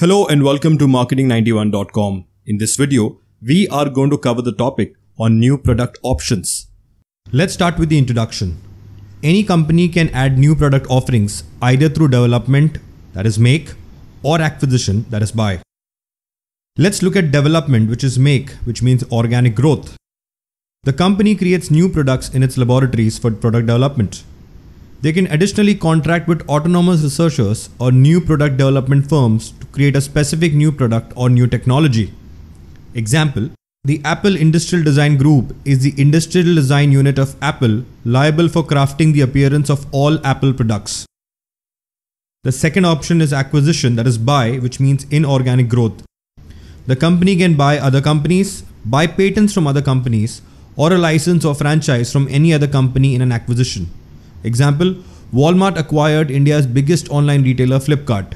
Hello and welcome to marketing91.com. In this video, we are going to cover the topic on new product options. Let's start with the introduction. Any company can add new product offerings either through development, that is make, or acquisition, that is buy. Let's look at development, which is make, which means organic growth. The company creates new products in its laboratories for product development. They can additionally contract with autonomous researchers or new product development firms to create a specific new product or new technology. Example, the Apple Industrial Design Group is the industrial design unit of Apple liable for crafting the appearance of all Apple products. The second option is acquisition, that is buy, which means inorganic growth. The company can buy other companies, buy patents from other companies, or a license or franchise from any other company in an acquisition. Example Walmart acquired India's biggest online retailer Flipkart.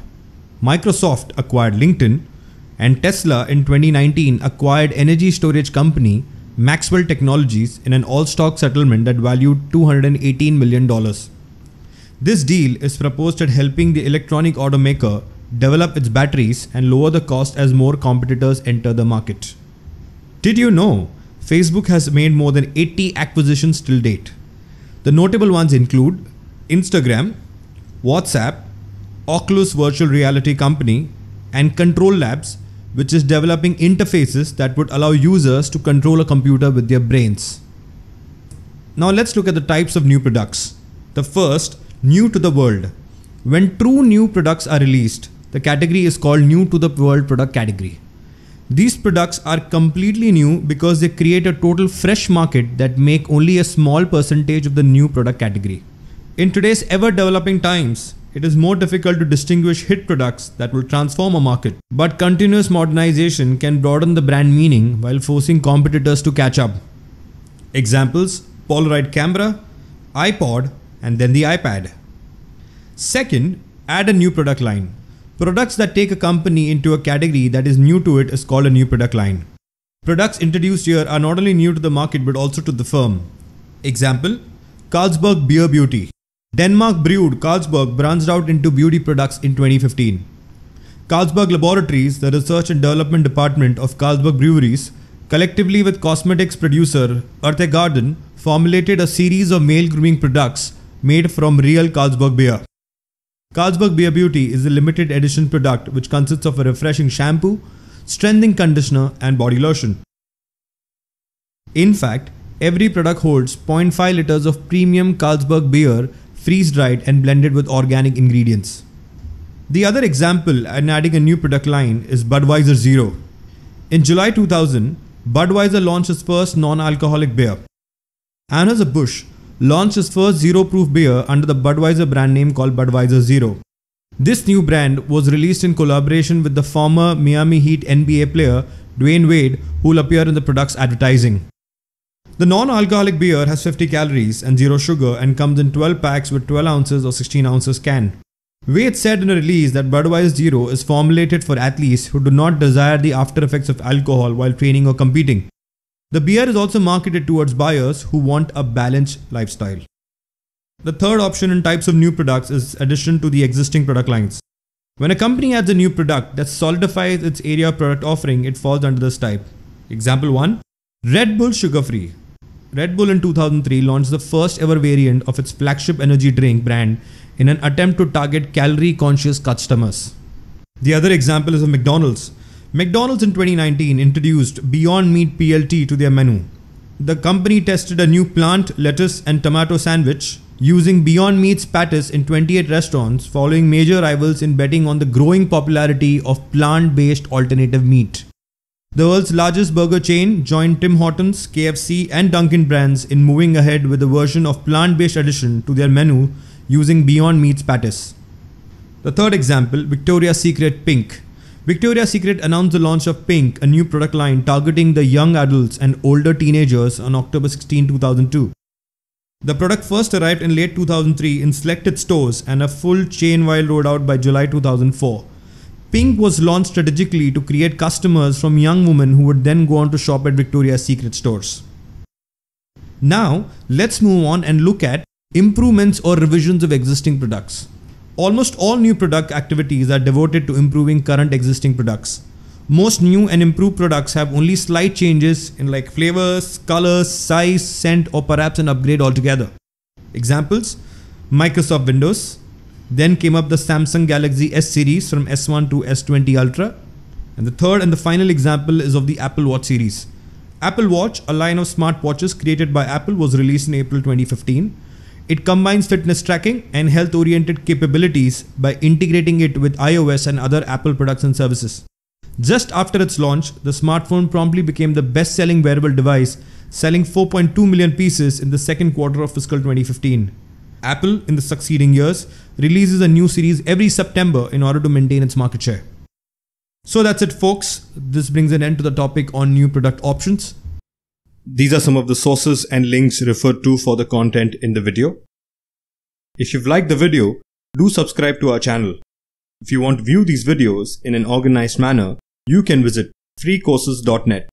Microsoft acquired LinkedIn. And Tesla in 2019 acquired energy storage company Maxwell Technologies in an all stock settlement that valued $218 million. This deal is proposed at helping the electronic automaker develop its batteries and lower the cost as more competitors enter the market. Did you know Facebook has made more than 80 acquisitions till date? The notable ones include Instagram, WhatsApp, Oculus Virtual Reality Company, and Control Labs, which is developing interfaces that would allow users to control a computer with their brains. Now let's look at the types of new products. The first, new to the world. When true new products are released, the category is called new to the world product category. These products are completely new because they create a total fresh market that make only a small percentage of the new product category. In today's ever developing times, it is more difficult to distinguish hit products that will transform a market. But continuous modernization can broaden the brand meaning while forcing competitors to catch up. Examples Polaroid camera, iPod, and then the iPad. Second, add a new product line Products that take a company into a category that is new to it is called a new product line. Products introduced here are not only new to the market but also to the firm. Example Carlsberg Beer Beauty. Denmark brewed Carlsberg branched out into beauty products in 2015. Carlsberg Laboratories, the research and development department of Carlsberg Breweries, collectively with cosmetics producer Arte Garden, formulated a series of male grooming products made from real Carlsberg beer. Carlsberg Beer Beauty is a limited edition product which consists of a refreshing shampoo, strengthening conditioner and body lotion. In fact, every product holds 0.5 liters of premium Carlsberg beer freeze-dried and blended with organic ingredients. The other example in adding a new product line is Budweiser Zero. In July 2000, Budweiser launched its first non-alcoholic beer. Anheuser-Busch launched its first zero proof beer under the Budweiser brand name called Budweiser Zero. This new brand was released in collaboration with the former Miami Heat NBA player Dwayne Wade, who will appear in the product's advertising. The non alcoholic beer has 50 calories and zero sugar and comes in 12 packs with 12 ounces or 16 ounces can. Wade said in a release that Budweiser Zero is formulated for athletes who do not desire the after effects of alcohol while training or competing. The beer is also marketed towards buyers who want a balanced lifestyle. The third option in types of new products is addition to the existing product lines. When a company adds a new product that solidifies its area of product offering, it falls under this type. Example 1 Red Bull Sugar Free. Red Bull in 2003 launched the first ever variant of its flagship energy drink brand in an attempt to target calorie conscious customers. The other example is of McDonald's, McDonald's in 2019 introduced Beyond Meat PLT to their menu. The company tested a new plant, lettuce, and tomato sandwich using Beyond Meat's patties in 28 restaurants, following major rivals in betting on the growing popularity of plant based alternative meat. The world's largest burger chain joined Tim Hortons, KFC, and Dunkin' brands in moving ahead with a version of plant based addition to their menu using Beyond Meat's patties. The third example, Victoria's Secret Pink, Victoria's Secret announced the launch of Pink, a new product line targeting the young adults and older teenagers on October 16, 2002. The product first arrived in late 2003 in selected stores and a full chain-wide rollout by July 2004. Pink was launched strategically to create customers from young women who would then go on to shop at Victoria's Secret stores. Now, let's move on and look at improvements or revisions of existing products. Almost all new product activities are devoted to improving current existing products. Most new and improved products have only slight changes in like flavors, colors, size, scent, or perhaps an upgrade altogether. Examples Microsoft Windows. Then came up the Samsung Galaxy S series from S1 to S20 Ultra. And the third and the final example is of the Apple Watch series. Apple Watch, a line of smartwatches created by Apple, was released in April 2015 it combines fitness tracking and health oriented capabilities by integrating it with iOS and other Apple products and services. Just after its launch, the smartphone promptly became the best selling wearable device, selling 4.2 million pieces in the second quarter of fiscal 2015. Apple, in the succeeding years, releases a new series every September in order to maintain its market share. So that's it, folks. This brings an end to the topic on new product options. These are some of the sources and links referred to for the content in the video. If you've liked the video, do subscribe to our channel. If you want to view these videos in an organized manner, you can visit freecourses.net,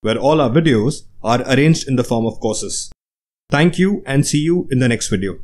where all our videos are arranged in the form of courses. Thank you and see you in the next video.